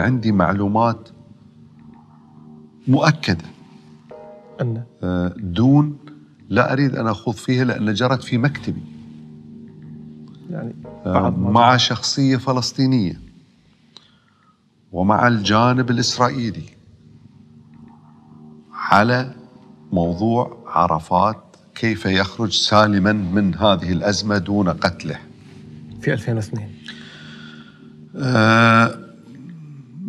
عندي معلومات مؤكده ان آه، دون لا اريد ان اخوض فيها لان جرت في مكتبي يعني آه، مع شخصيه فلسطينيه ومع الجانب الاسرائيلي على موضوع عرفات كيف يخرج سالما من هذه الازمه دون قتله في 2002 آه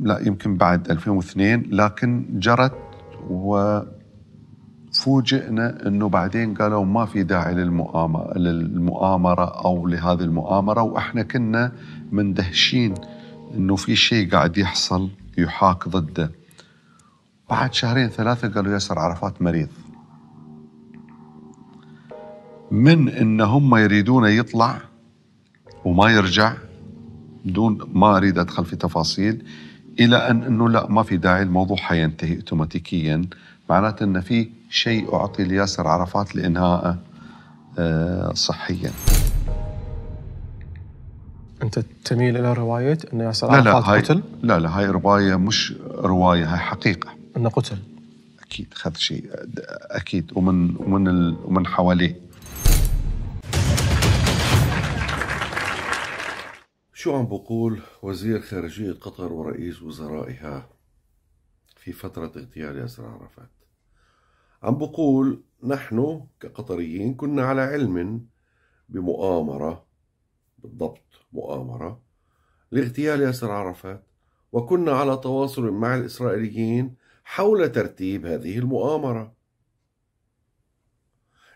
لا يمكن بعد 2002 لكن جرت وفوجئنا انه بعدين قالوا ما في داعي للمؤامره للمؤامره او لهذه المؤامره واحنا كنا مندهشين انه في شيء قاعد يحصل يحاك ضده. بعد شهرين ثلاثه قالوا ياسر عرفات مريض. من ان هم يريدونه يطلع وما يرجع دون ما اريد ادخل في تفاصيل الى ان انه لا ما في داعي الموضوع حينتهي اوتوماتيكيا معناته ان في شيء اعطي لياسر عرفات لانهائه آه، صحيا انت تميل الى روايه ان ياسر عرفات لا لا هاي قتل؟ لا لا هاي روايه مش روايه هاي حقيقه انه قتل اكيد خذ شيء اكيد ومن ومن ومن حواليه شو عم بقول وزير خارجية قطر ورئيس وزرائها في فترة اغتيال ياسر عرفات عم بقول نحن كقطريين كنا على علم بمؤامرة بالضبط مؤامرة لاغتيال ياسر عرفات وكنا على تواصل مع الإسرائيليين حول ترتيب هذه المؤامرة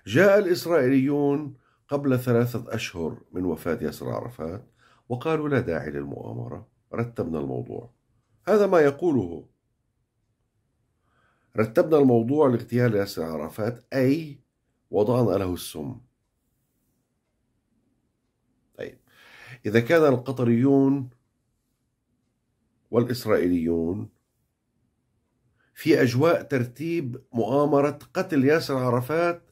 جاء الإسرائيليون قبل ثلاثة أشهر من وفاة ياسر عرفات وقالوا لا داعي للمؤامرة رتبنا الموضوع هذا ما يقوله رتبنا الموضوع لاغتيال ياسر عرفات أي وضعنا له السم طيب إذا كان القطريون والإسرائيليون في أجواء ترتيب مؤامرة قتل ياسر عرفات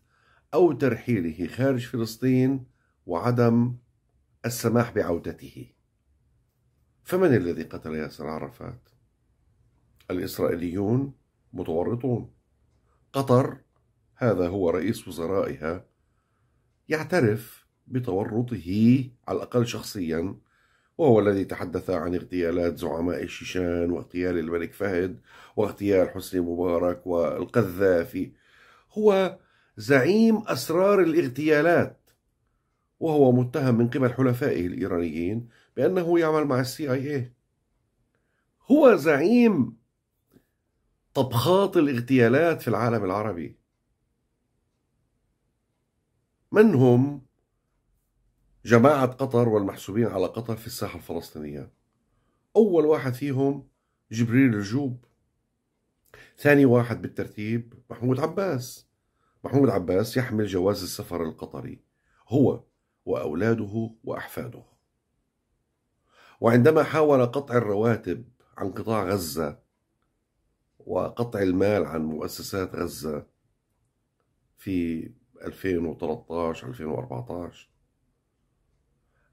أو ترحيله خارج فلسطين وعدم السماح بعودته فمن الذي قتل ياسر عرفات الإسرائيليون متورطون قطر هذا هو رئيس وزرائها يعترف بتورطه على الأقل شخصيا وهو الذي تحدث عن اغتيالات زعماء الشيشان واغتيال الملك فهد واغتيال حسني مبارك والقذافي هو زعيم أسرار الاغتيالات وهو متهم من قبل حلفائه الإيرانيين بأنه يعمل مع السي آي إيه هو زعيم طبخات الاغتيالات في العالم العربي من هم جماعة قطر والمحسوبين على قطر في الساحة الفلسطينية أول واحد فيهم جبريل رجوب ثاني واحد بالترتيب محمود عباس محمود عباس يحمل جواز السفر القطري هو واولاده واحفاده وعندما حاول قطع الرواتب عن قطاع غزه وقطع المال عن مؤسسات غزه في 2013 2014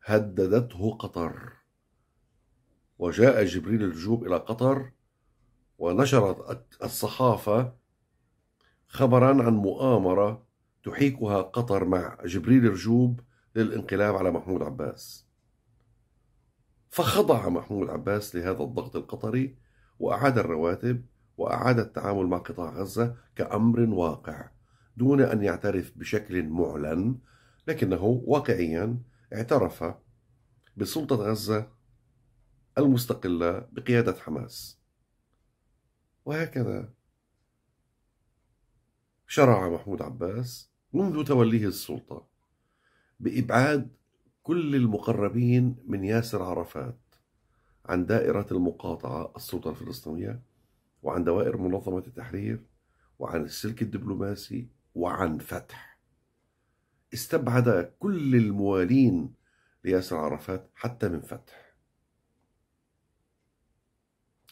هددته قطر وجاء جبريل الجوب الى قطر ونشرت الصحافه خبرا عن مؤامره تحيكها قطر مع جبريل رجوب للانقلاب على محمود عباس فخضع محمود عباس لهذا الضغط القطري وأعاد الرواتب وأعاد التعامل مع قطاع غزة كأمر واقع دون أن يعترف بشكل معلن لكنه واقعيا اعترف بسلطة غزة المستقلة بقيادة حماس وهكذا شرع محمود عباس منذ توليه السلطة بإبعاد كل المقربين من ياسر عرفات عن دائرة المقاطعة السلطة الفلسطينية وعن دوائر منظمة التحرير وعن السلك الدبلوماسي وعن فتح استبعد كل الموالين لياسر عرفات حتى من فتح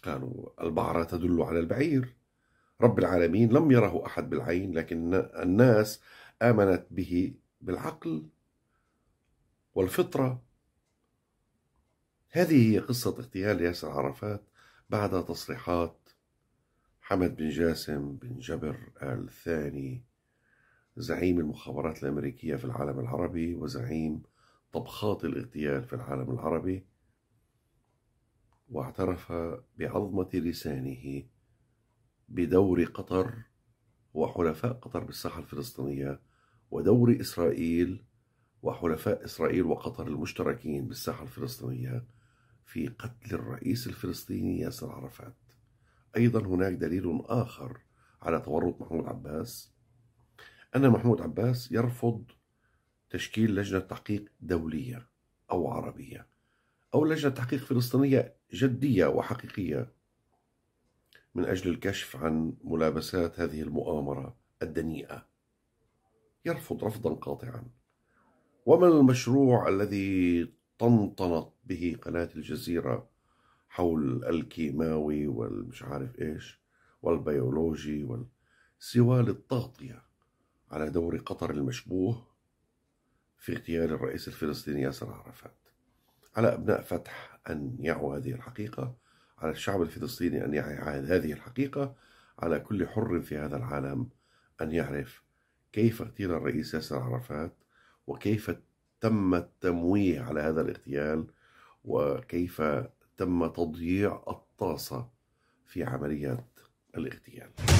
قالوا البعرة تدل على البعير رب العالمين لم يره أحد بالعين لكن الناس آمنت به بالعقل والفطرة هذه هي قصة اغتيال ياسر عرفات بعد تصريحات حمد بن جاسم بن جبر آل ثاني زعيم المخابرات الأمريكية في العالم العربي وزعيم طبخات الاغتيال في العالم العربي واعترف بعظمة لسانه بدور قطر وحلفاء قطر بالساحة الفلسطينية ودور إسرائيل وحلفاء إسرائيل وقطر المشتركين بالساحة الفلسطينية في قتل الرئيس الفلسطيني ياسر عرفات أيضا هناك دليل آخر على تورط محمود عباس أن محمود عباس يرفض تشكيل لجنة تحقيق دولية أو عربية أو لجنة تحقيق فلسطينية جدية وحقيقية من أجل الكشف عن ملابسات هذه المؤامرة الدنيئة يرفض رفضا قاطعا وما المشروع الذي طنطنت به قناة الجزيرة حول الكيماوي والمش عارف إيش والبيولوجي وال... سوى للتغطية على دور قطر المشبوه في اغتيال الرئيس الفلسطيني ياسر عرفات على أبناء فتح أن يعوا هذه الحقيقة على الشعب الفلسطيني أن يعي هذه الحقيقة على كل حر في هذا العالم أن يعرف كيف اغتيل الرئيس ياسر عرفات وكيف تم التمويه على هذا الاغتيال وكيف تم تضييع الطاسة في عملية الاغتيال